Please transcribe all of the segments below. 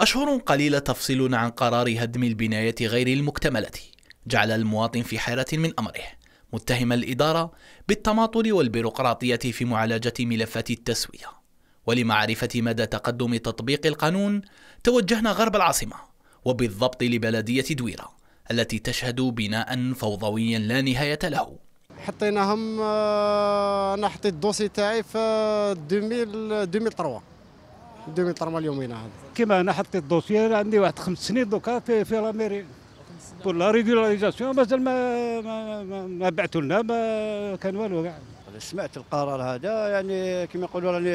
أشهر قليلة تفصلنا عن قرار هدم البناية غير المكتملة جعل المواطن في حيرة من أمره متهم الإدارة بالتماطل والبيروقراطية في معالجة ملفات التسوية ولمعرفة مدى تقدم تطبيق القانون توجهنا غرب العاصمة وبالضبط لبلدية دويرة التي تشهد بناء فوضويا لا نهاية له حطيناهم انا آه، حطيت الدوسي تاعي في 2003 آه، نديرو يطرمى اليومين هذا كيما انا حطيت الدوسيير عندي واحد خمس سنين دوكا في في لاميري بور لا ريغولاريزاسيون مازال ما ما, ما, ما بعثوا لنا ما كان والو كاع سمعت القرار هذا يعني كما يقولوا راني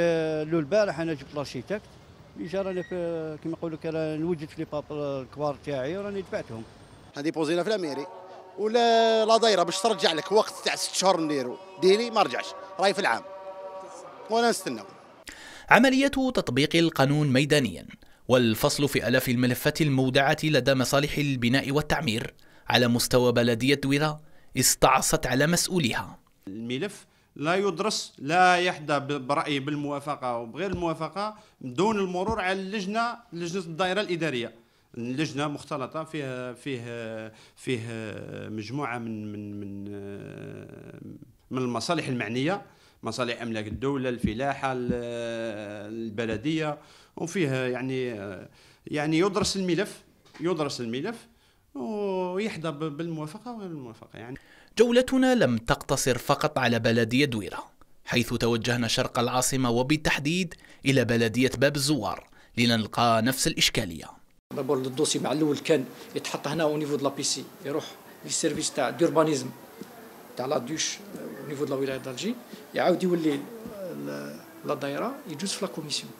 لو البارح انا جبت لارشيتكت جا راني كما يقولوا لك نوجد في لي الكبار تاعي وراني دفعتهم هذه بوزينا في لاميري ولا لا دايره باش ترجع لك وقت تاع ست شهور نديرو ديلي ما رجعش راي في العام وانا نستناو عملية تطبيق القانون ميدانيا والفصل في ألاف الملفات المودعة لدى مصالح البناء والتعمير على مستوى بلدية دويرة استعصت على مسؤوليها الملف لا يدرس لا يحدى برأيي بالموافقة وبغير الموافقة دون المرور على اللجنة لجنة الدائرة الإدارية لجنه مختلطه فيها فيه فيه مجموعه من من من من المصالح المعنيه مصالح املاك الدوله الفلاحه البلديه وفيه يعني يعني يدرس الملف يدرس الملف ويحظى بالموافقه وغير الموافقه يعني جولتنا لم تقتصر فقط على بلديه دويره حيث توجهنا شرق العاصمه وبالتحديد الى بلديه باب الزوار لنلقى نفس الاشكاليه دابور الدوسي مع الاول كان يتحط هنا اونيفو نيفو دو لابيسي يروح للسيرفيس تاع دوربانيزم تاع لا دوش نيفو دو لا ولايه دالجي يعاود يولي لا دايره يجوز في لا كوميسيون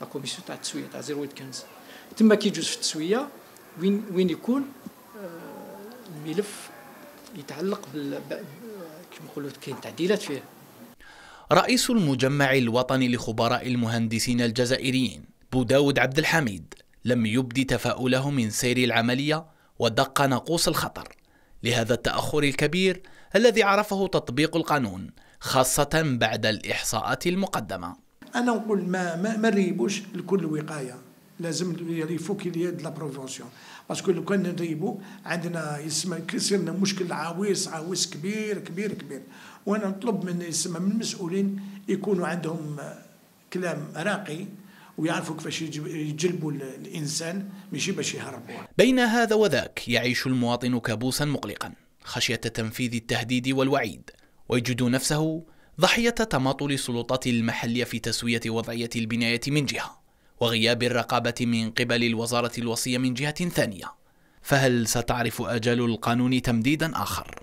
لا كوميسيون تاع التسويه تاع 015 تما كيجوز في التسويه وين وين يكون الملف يتعلق بال كيما نقولوا كاين تعديلات فيه رئيس المجمع الوطني لخبراء المهندسين الجزائريين بوداود عبد الحميد لم يبدي تفاؤله من سير العمليه ودق ناقوس الخطر لهذا التأخر الكبير الذي عرفه تطبيق القانون خاصة بعد الإحصاءات المقدمة أنا نقول ما ما, ما نريبوش لكل وقاية لازم يفوك اليد لا بروفونسيون باسكو لو كان نريبو عندنا يسمى كسرنا مشكل عويص عويص كبير كبير كبير وانا نطلب من يسمى من المسؤولين يكونوا عندهم كلام راقي ويعرفوا كيفاش يجلبوا الانسان ماشي باش يهربوا بين هذا وذاك يعيش المواطن كابوسا مقلقا خشيه تنفيذ التهديد والوعيد ويجد نفسه ضحيه تماطل السلطات المحليه في تسويه وضعيه البنايه من جهه وغياب الرقابه من قبل الوزاره الوصيه من جهه ثانيه فهل ستعرف اجال القانون تمديدا اخر